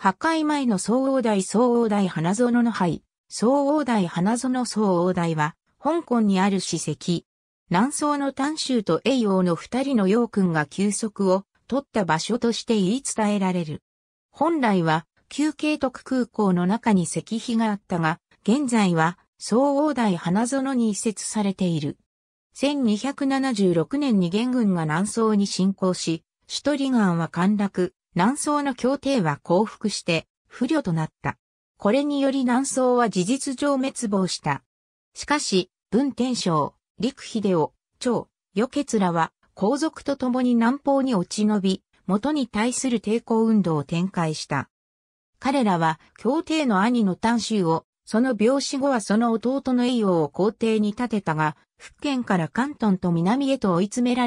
破壊前の総王台総王台花園の灰、総王台花園総王台は、香港にある史跡。南宋の丹州と栄王の二人の陽君が休息を取った場所として言い伝えられる。本来は、旧慶徳空港の中に石碑があったが、現在は、総王台花園に移設されている。1276年に元軍が南宋に侵攻し、首都離岸は陥落、南宋の協定は降伏して、不慮となった。これにより南宋は事実上滅亡した。しかし、文天章、陸秀夫、長、余傑らは、皇族と共に南方に落ち延び、元に対する抵抗運動を展開した。彼らは、協定の兄の丹州を、その病死後はその弟の栄養を皇帝に立てたが、福建から関東と南へと追い詰められ